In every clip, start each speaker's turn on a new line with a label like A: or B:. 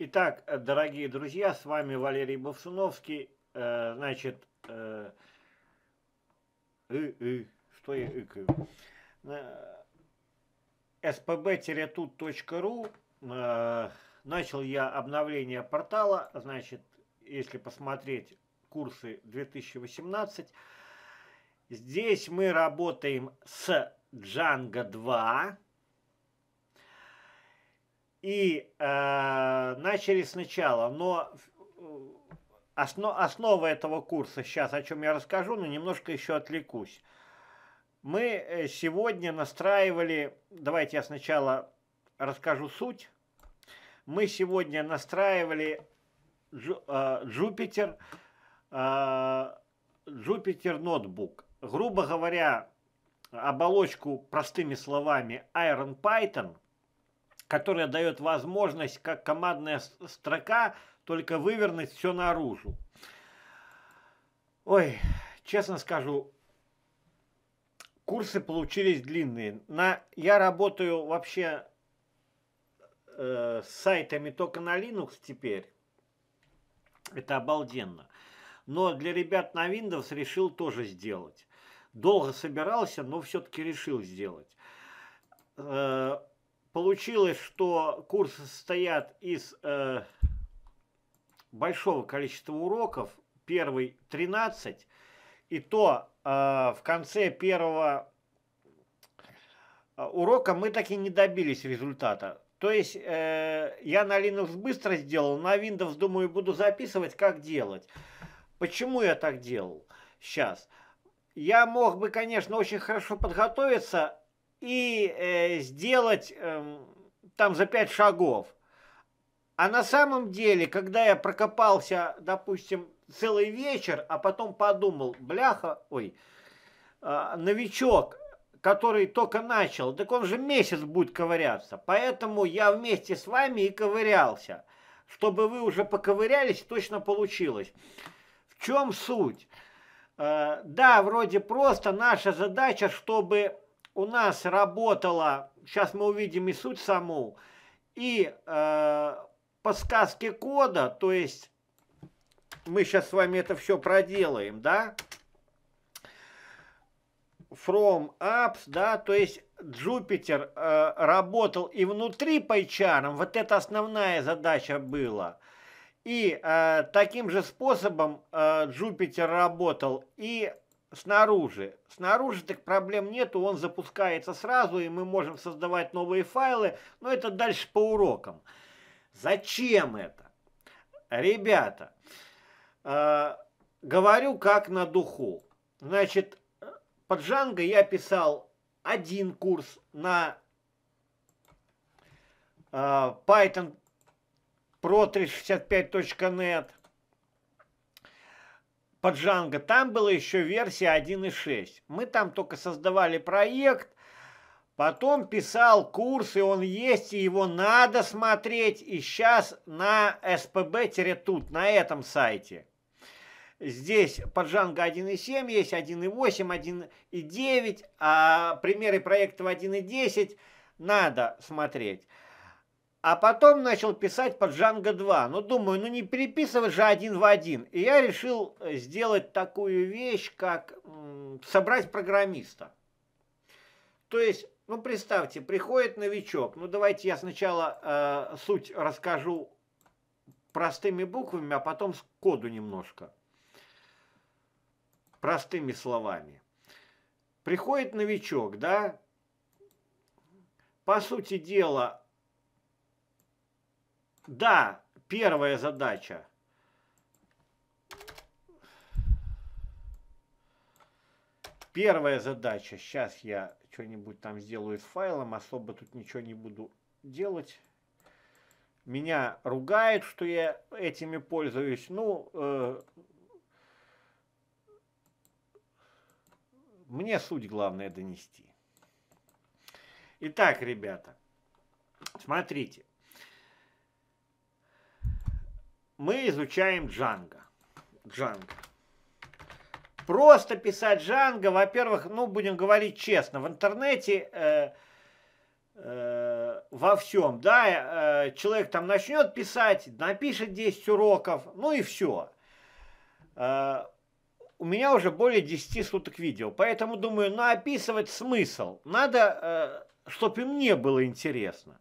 A: Итак, э, дорогие друзья, с вами Валерий Бовшуновский. Э, значит, э, э, э, что я икаю? spb-tut.ru э, э, Начал я обновление портала, значит, если посмотреть курсы 2018, здесь мы работаем с Django 2, и э, начали сначала, но э, основ, основа этого курса сейчас, о чем я расскажу, но немножко еще отвлекусь. Мы э, сегодня настраивали, давайте я сначала расскажу суть. Мы сегодня настраивали Джу, э, Jupyter, э, Jupyter Notebook. Грубо говоря, оболочку простыми словами Iron Python – которая дает возможность, как командная строка, только вывернуть все наружу. Ой, честно скажу, курсы получились длинные. На, я работаю вообще э, с сайтами только на Linux теперь. Это обалденно. Но для ребят на Windows решил тоже сделать. Долго собирался, но все-таки решил сделать. Э, Получилось, что курсы состоят из э, большого количества уроков. Первый 13. И то э, в конце первого э, урока мы таки не добились результата. То есть э, я на Linux быстро сделал, на Windows, думаю, буду записывать, как делать. Почему я так делал сейчас? Я мог бы, конечно, очень хорошо подготовиться и э, сделать э, там за пять шагов. А на самом деле, когда я прокопался, допустим, целый вечер, а потом подумал, бляха, ой, э, новичок, который только начал, так он же месяц будет ковыряться. Поэтому я вместе с вами и ковырялся, чтобы вы уже поковырялись, точно получилось. В чем суть? Э, да, вроде просто наша задача, чтобы у нас работала, сейчас мы увидим и суть саму, и э, подсказки кода, то есть мы сейчас с вами это все проделаем, да, from apps, да, то есть Jupyter э, работал и внутри PyCharm, вот это основная задача была, и э, таким же способом э, Jupyter работал и снаружи. Снаружи так проблем нету, он запускается сразу, и мы можем создавать новые файлы, но это дальше по урокам. Зачем это? Ребята, э, говорю как на духу. Значит, под Джанго я писал один курс на э, Python Pro 365.net, по Django, там была еще версия 1.6. Мы там только создавали проект, потом писал курс, и он есть, и его надо смотреть. И сейчас на spb-тут, на этом сайте. Здесь по Django 1.7 есть, 1.8, 1.9, а примеры проектов 1.10 надо смотреть. А потом начал писать под Джанго 2. Ну, думаю, ну не переписывать же один в один. И я решил э, сделать такую вещь, как собрать программиста. То есть, ну, представьте, приходит новичок. Ну, давайте я сначала э, суть расскажу простыми буквами, а потом с коду немножко. Простыми словами. Приходит новичок, да? По сути дела, да, первая задача. Первая задача. Сейчас я что-нибудь там сделаю с файлом. Особо тут ничего не буду делать. Меня ругают, что я этими пользуюсь. Ну, э, мне суть главное донести. Итак, ребята, смотрите. мы изучаем Django. Django. Просто писать Django, во-первых, ну, будем говорить честно, в интернете э, э, во всем, да, э, человек там начнет писать, напишет 10 уроков, ну и все. Э, у меня уже более 10 суток видео, поэтому думаю, ну, описывать смысл. Надо, э, чтобы и мне было интересно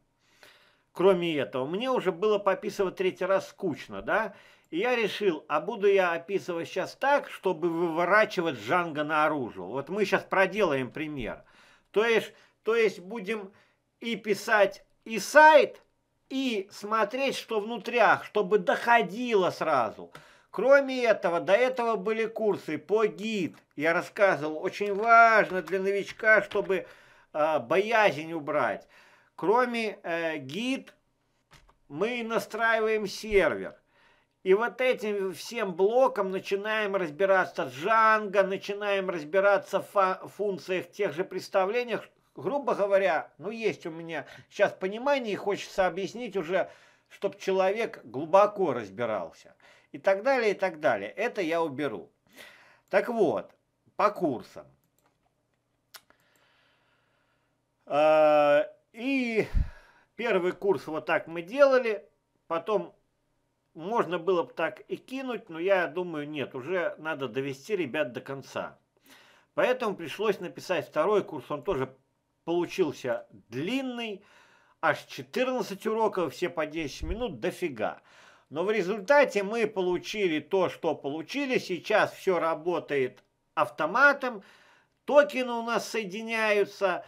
A: кроме этого. Мне уже было пописывать третий раз скучно, да? И я решил, а буду я описывать сейчас так, чтобы выворачивать жанга наружу. Вот мы сейчас проделаем пример. То есть, то есть будем и писать и сайт, и смотреть, что внутрях, а, чтобы доходило сразу. Кроме этого, до этого были курсы по гид. Я рассказывал, очень важно для новичка, чтобы э, боязнь убрать. Кроме э, гид, мы настраиваем сервер. И вот этим всем блоком начинаем разбираться джанго, начинаем разбираться в функциях тех же представлениях. Грубо говоря, ну есть у меня сейчас понимание, и хочется объяснить уже, чтобы человек глубоко разбирался. И так далее, и так далее. Это я уберу. Так вот, по курсам. Э, и первый курс вот так мы делали, потом можно было бы так и кинуть, но я думаю, нет, уже надо довести ребят до конца. Поэтому пришлось написать второй курс, он тоже получился длинный, аж 14 уроков, все по 10 минут, дофига. Но в результате мы получили то, что получили, сейчас все работает автоматом, токены у нас соединяются,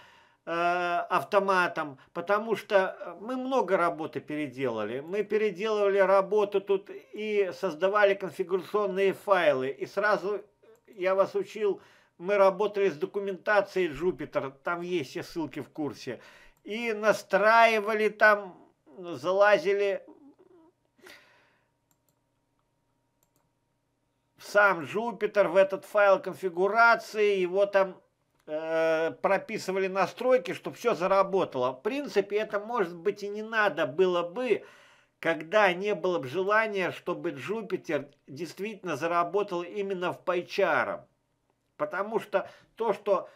A: Э, автоматом, потому что э, мы много работы переделали. Мы переделывали работу тут и создавали конфигурационные файлы. И сразу э, я вас учил, мы работали с документацией Jupyter, там есть все ссылки в курсе. И настраивали там, залазили в сам Jupyter, в этот файл конфигурации, его там э, прописывали настройки, чтобы все заработало. В принципе, это, может быть, и не надо было бы, когда не было бы желания, чтобы Джупитер действительно заработал именно в пайчаром. Потому что то, что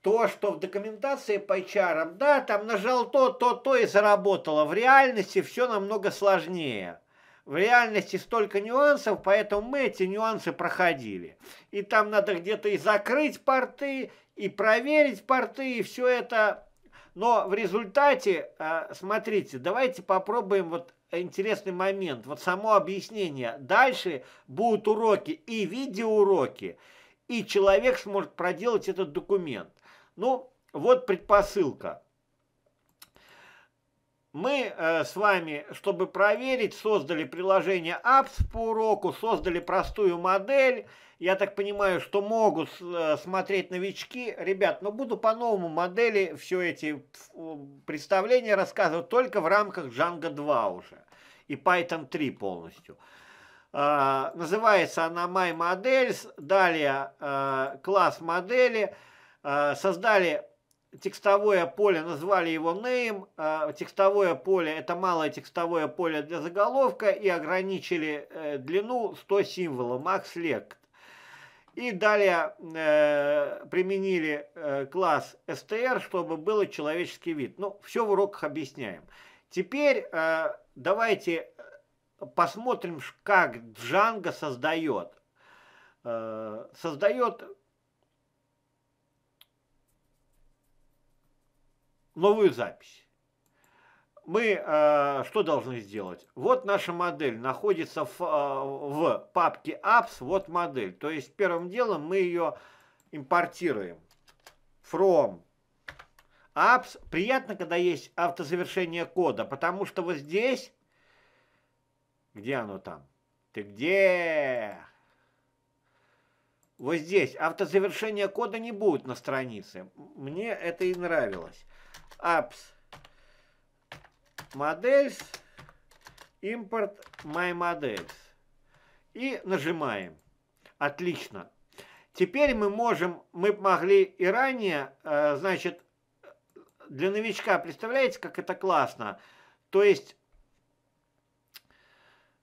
A: то, что в документации Пайчаром, да, там нажал то, то, то и заработало. В реальности все намного сложнее в реальности столько нюансов, поэтому мы эти нюансы проходили. И там надо где-то и закрыть порты, и проверить порты, и все это. Но в результате, э, смотрите, давайте попробуем вот интересный момент, вот само объяснение. Дальше будут уроки и видеоуроки, и человек сможет проделать этот документ. Ну, вот предпосылка мы э, с вами, чтобы проверить, создали приложение Apps по уроку, создали простую модель. Я так понимаю, что могут э, смотреть новички. Ребят, но ну буду по новому модели все эти представления рассказывать только в рамках Django 2 уже. И Python 3 полностью. Э, называется она My Models. Далее э, класс модели. Э, создали текстовое поле, назвали его name, а, текстовое поле это малое текстовое поле для заголовка и ограничили э, длину 100 символов, max select. И далее э, применили э, класс str, чтобы был человеческий вид. Ну, все в уроках объясняем. Теперь э, давайте посмотрим, как Django создает. Э, создает новую запись. Мы э, что должны сделать? Вот наша модель находится в, э, в папке apps, вот модель. То есть первым делом мы ее импортируем. From apps. Приятно, когда есть автозавершение кода, потому что вот здесь, где оно там? Ты где? Вот здесь автозавершение кода не будет на странице. Мне это и нравилось apps models import my models. И нажимаем. Отлично. Теперь мы можем, мы могли и ранее, э, значит, для новичка, представляете, как это классно? То есть,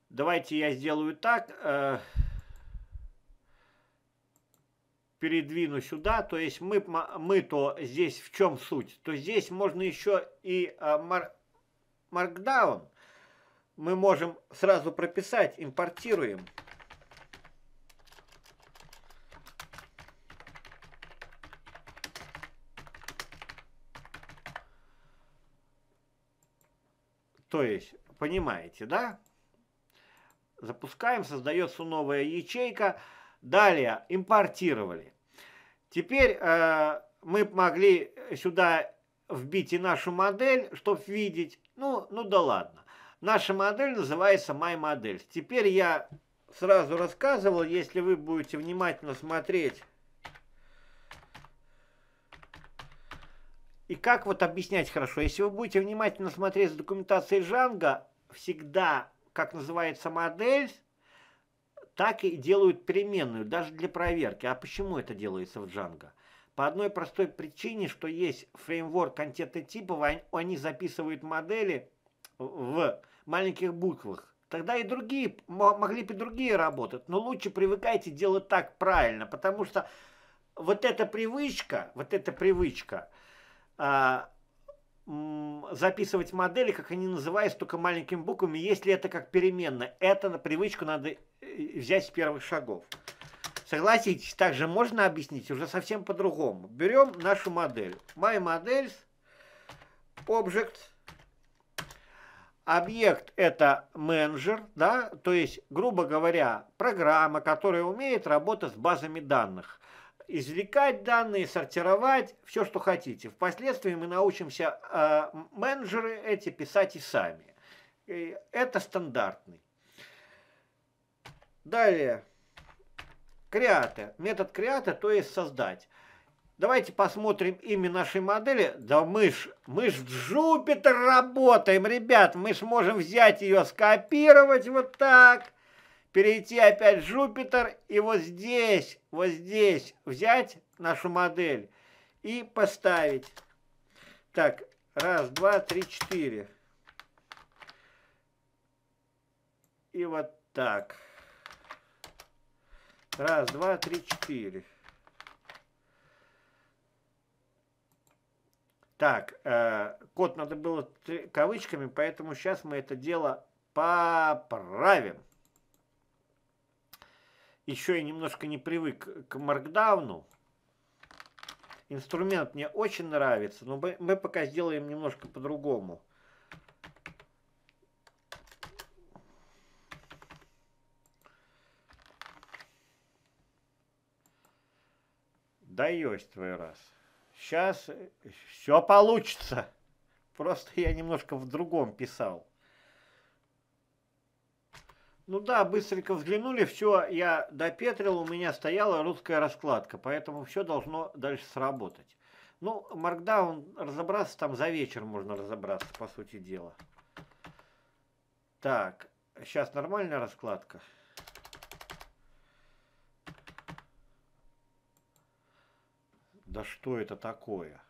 A: давайте я сделаю так, э, передвину сюда, то есть мы, мы то здесь в чем суть, то здесь можно еще и Markdown а, мы можем сразу прописать, импортируем. То есть, понимаете, да? Запускаем, создается новая ячейка. Далее импортировали. Теперь э, мы могли сюда вбить и нашу модель, чтобы видеть. Ну, ну да ладно. Наша модель называется My Models. Теперь я сразу рассказывал, если вы будете внимательно смотреть И как вот объяснять хорошо? Если вы будете внимательно смотреть за документацией Жанга, всегда, как называется модель, так и делают переменную, даже для проверки. А почему это делается в Django? По одной простой причине, что есть фреймворк контента типов, они записывают модели в маленьких буквах. Тогда и другие, могли бы другие работать, но лучше привыкайте делать так правильно, потому что вот эта привычка, вот эта привычка а, записывать модели, как они называются, только маленькими буквами, если это как переменная, это на привычку надо взять с первых шагов. Согласитесь, также можно объяснить уже совсем по-другому. Берем нашу модель. My models, object. Объект – это менеджер, да, то есть, грубо говоря, программа, которая умеет работать с базами данных извлекать данные, сортировать, все, что хотите. Впоследствии мы научимся э, менеджеры эти писать и сами. И это стандартный. Далее. Create. Метод create, то есть создать. Давайте посмотрим имя нашей модели. Да мы ж, мы ж Джупитер работаем, ребят. Мы ж можем взять ее, скопировать вот так. Перейти опять в Jupyter и вот здесь, вот здесь взять нашу модель и поставить. Так, раз, два, три, четыре. И вот так. Раз, два, три, четыре. Так, э, код надо было кавычками, поэтому сейчас мы это дело поправим. Еще я немножко не привык к маркдауну. Инструмент мне очень нравится, но мы, мы пока сделаем немножко по-другому. Да есть твой раз. Сейчас э, все получится. Просто я немножко в другом писал. Ну да, быстренько взглянули, все, я допетрил, у меня стояла русская раскладка, поэтому все должно дальше сработать. Ну, Markdown разобраться там за вечер можно разобраться, по сути дела. Так, сейчас нормальная раскладка? Да что это такое?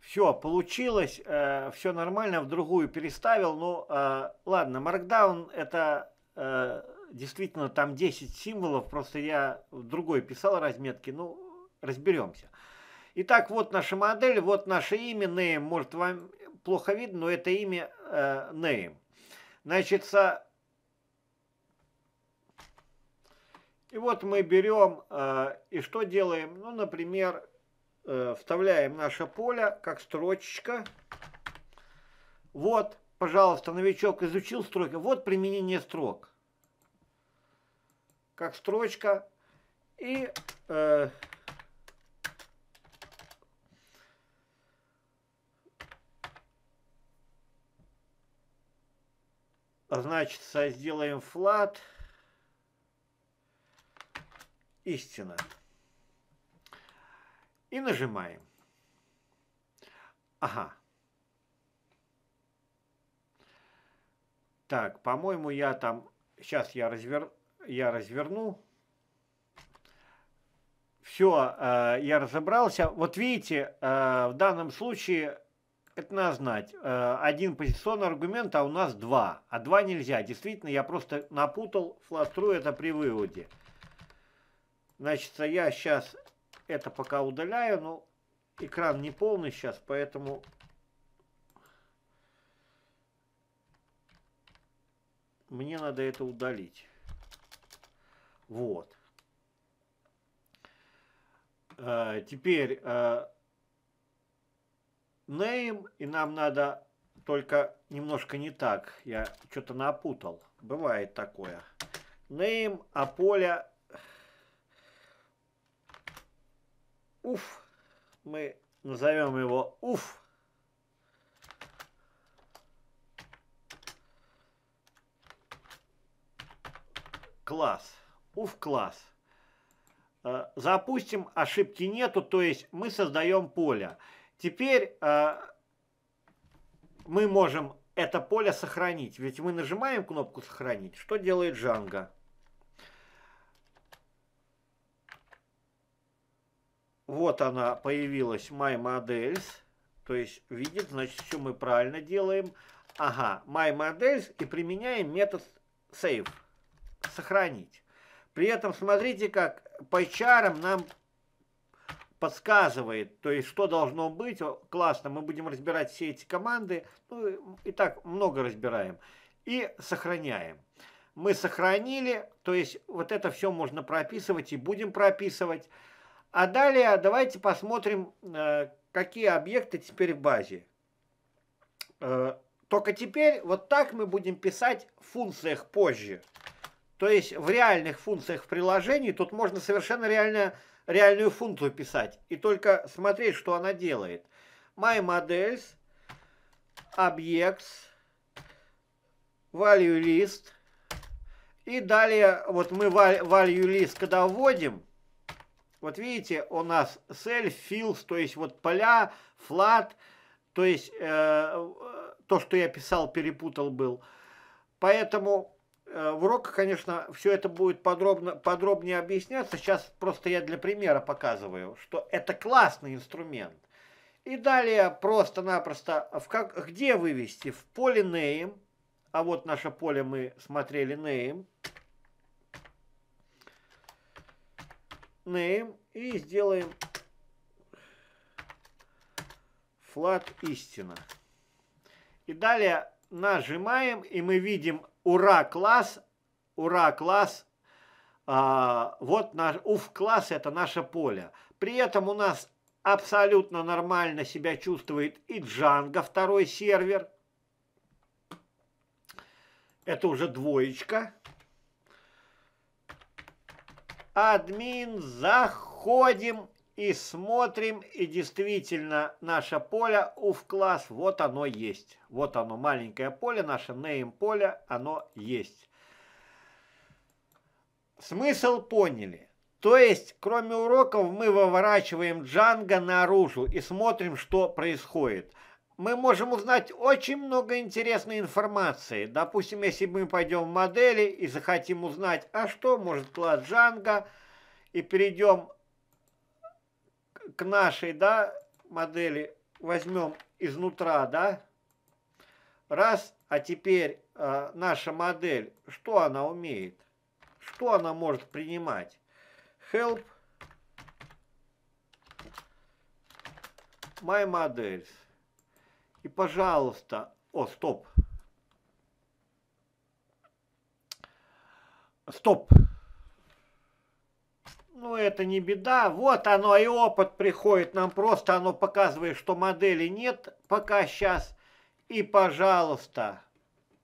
A: Все, получилось, э, все нормально, в другую переставил. но э, ладно, Markdown это э, действительно там 10 символов, просто я в другой писал разметки, ну, разберемся. Итак, вот наша модель, вот наше имя, name, может вам плохо видно, но это имя э, name. Значит, И вот мы берем э, и что делаем? Ну, например, э, вставляем наше поле как строчечка. Вот, пожалуйста, новичок изучил строки. Вот применение строк. Как строчка. И... Э, значит, сделаем флат. Flat истина. И нажимаем. Ага. Так, по-моему, я там... Сейчас я, развер... я разверну. Все, э, я разобрался. Вот видите, э, в данном случае это надо знать. Э, один позиционный аргумент, а у нас два. А два нельзя. Действительно, я просто напутал фластру это при выводе. Значит, а я сейчас это пока удаляю, но экран не полный сейчас, поэтому... Мне надо это удалить. Вот. Э, теперь э, name, и нам надо только немножко не так. Я что-то напутал. Бывает такое. Name, а поле Уф. Мы назовем его Уф. Класс. Уф класс. Э, запустим, ошибки нету, то есть мы создаем поле. Теперь э, мы можем это поле сохранить. Ведь мы нажимаем кнопку «Сохранить». Что делает Django? Вот она появилась, My Models. То есть видит, значит, все мы правильно делаем. Ага, My Models и применяем метод save. Сохранить. При этом смотрите, как по HR нам подсказывает, то есть что должно быть. Классно, мы будем разбирать все эти команды. Ну, и так много разбираем. И сохраняем. Мы сохранили, то есть вот это все можно прописывать и будем прописывать. А далее давайте посмотрим, э, какие объекты теперь в базе. Э, только теперь вот так мы будем писать в функциях позже. То есть в реальных функциях в приложении тут можно совершенно реально, реальную функцию писать. И только смотреть, что она делает. MyModels. models, objects, value И далее вот мы ValueList когда вводим, вот видите, у нас cell, fields, то есть вот поля, flat, то есть э, э, то, что я писал, перепутал был. Поэтому э, в уроках, конечно, все это будет подробно, подробнее объясняться. Сейчас просто я для примера показываю, что это классный инструмент. И далее просто-напросто, где вывести? В поле name, а вот наше поле мы смотрели name, name и сделаем флат истина. И далее нажимаем, и мы видим ура класс, ура класс, а, вот наш уф класс это наше поле. При этом у нас абсолютно нормально себя чувствует и Django, второй сервер. Это уже двоечка админ, заходим и смотрим, и действительно наше поле уф класс, вот оно есть. Вот оно, маленькое поле, наше name поле, оно есть. Смысл поняли. То есть, кроме уроков, мы выворачиваем Django наружу и смотрим, что происходит мы можем узнать очень много интересной информации. Допустим, если мы пойдем в модели и захотим узнать, а что может класс Django, и перейдем к нашей да, модели, возьмем изнутра, да, раз, а теперь э, наша модель, что она умеет, что она может принимать. Help my models. И, пожалуйста, о, стоп. Стоп. Ну, это не беда. Вот оно и опыт приходит нам. Просто оно показывает, что модели нет пока сейчас. И, пожалуйста,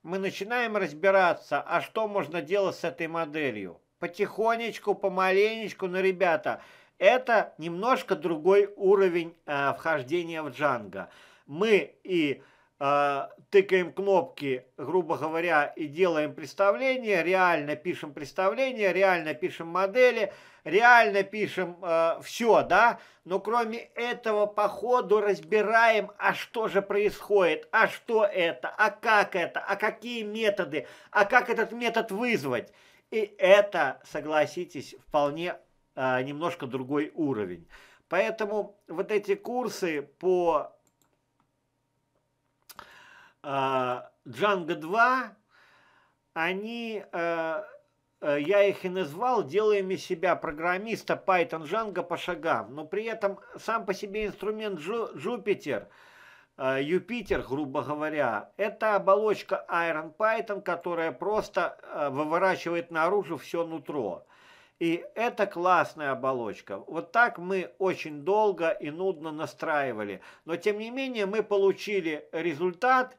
A: мы начинаем разбираться, а что можно делать с этой моделью. Потихонечку, помаленечку, но, ребята, это немножко другой уровень э, вхождения в джанго мы и а, тыкаем кнопки, грубо говоря, и делаем представление, реально пишем представление, реально пишем модели, реально пишем э, все, да, но кроме этого по ходу разбираем, а что же происходит, а что это, а как это, а какие методы, а как этот метод вызвать. И это, согласитесь, вполне э, немножко другой уровень. Поэтому вот эти курсы по Джанго 2, они, э, э, я их и назвал, делаем из себя программиста Python Django по шагам, но при этом сам по себе инструмент Jupyter, э, Юпитер, грубо говоря, это оболочка Iron Python, которая просто выворачивает наружу все нутро. И это классная оболочка. Вот так мы очень долго и нудно настраивали. Но тем не менее мы получили результат,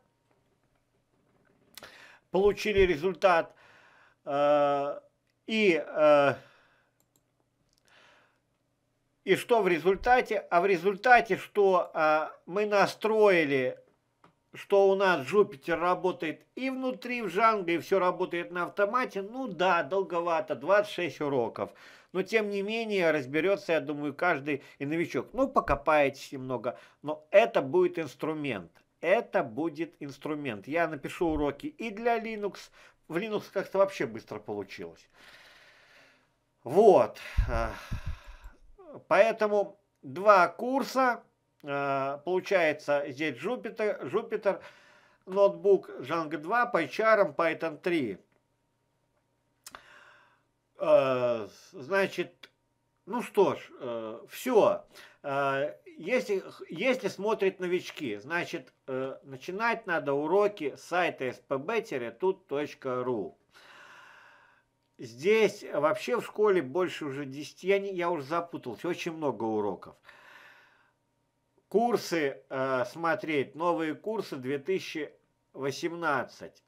A: получили результат э, и э, и что в результате? А в результате, что э, мы настроили, что у нас Джупитер работает и внутри в Жанге и все работает на автомате. Ну да, долговато, 26 уроков. Но тем не менее разберется, я думаю, каждый и новичок. Ну, покопаетесь немного, но это будет инструмент это будет инструмент. Я напишу уроки и для Linux. В Linux как-то вообще быстро получилось. Вот. Поэтому два курса. Э, получается здесь Jupyter, Jupyter ноутбук Django 2, PyCharm, Python 3. Э, значит, ну что ж, э, все если, если смотрят новички, значит, э, начинать надо уроки с сайта spb-tut.ru. Здесь вообще в школе больше уже 10, я, не, я уже запутался, очень много уроков. Курсы э, смотреть, новые курсы 2018.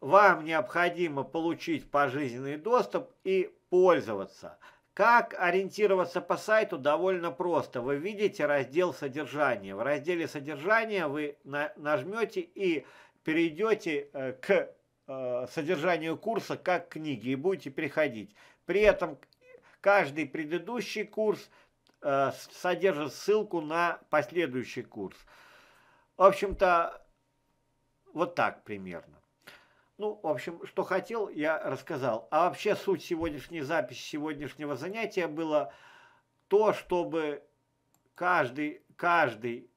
A: Вам необходимо получить пожизненный доступ и пользоваться. Как ориентироваться по сайту довольно просто. Вы видите раздел содержания. В разделе содержания вы на, нажмете и перейдете э, к э, содержанию курса как книги и будете переходить. При этом каждый предыдущий курс э, содержит ссылку на последующий курс. В общем-то, вот так примерно. Ну, в общем, что хотел, я рассказал. А вообще суть сегодняшней записи, сегодняшнего занятия было то, чтобы каждый, каждый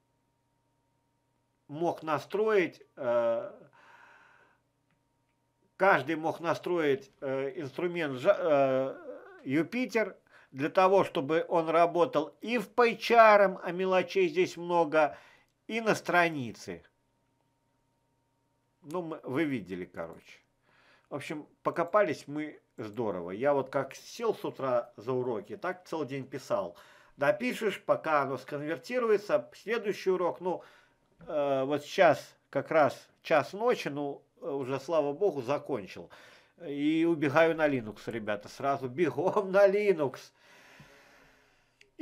A: мог настроить, э, каждый мог настроить э, инструмент э, Юпитер для того, чтобы он работал и в пайчаром, а мелочей здесь много, и на странице. Ну, мы, вы видели, короче. В общем, покопались мы здорово. Я вот как сел с утра за уроки, так целый день писал. Допишешь, пока оно сконвертируется, следующий урок, ну, э, вот сейчас как раз час ночи, ну, уже, слава богу, закончил. И убегаю на Linux, ребята, сразу бегом на Linux.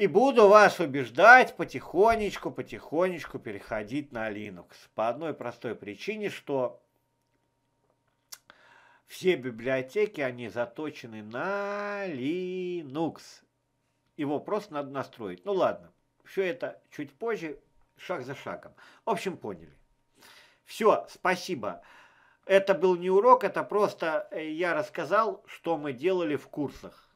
A: И буду вас убеждать потихонечку-потихонечку переходить на Linux. По одной простой причине, что все библиотеки, они заточены на Linux. Его просто надо настроить. Ну ладно, все это чуть позже, шаг за шагом. В общем, поняли. Все, спасибо. Это был не урок, это просто э, я рассказал, что мы делали в курсах.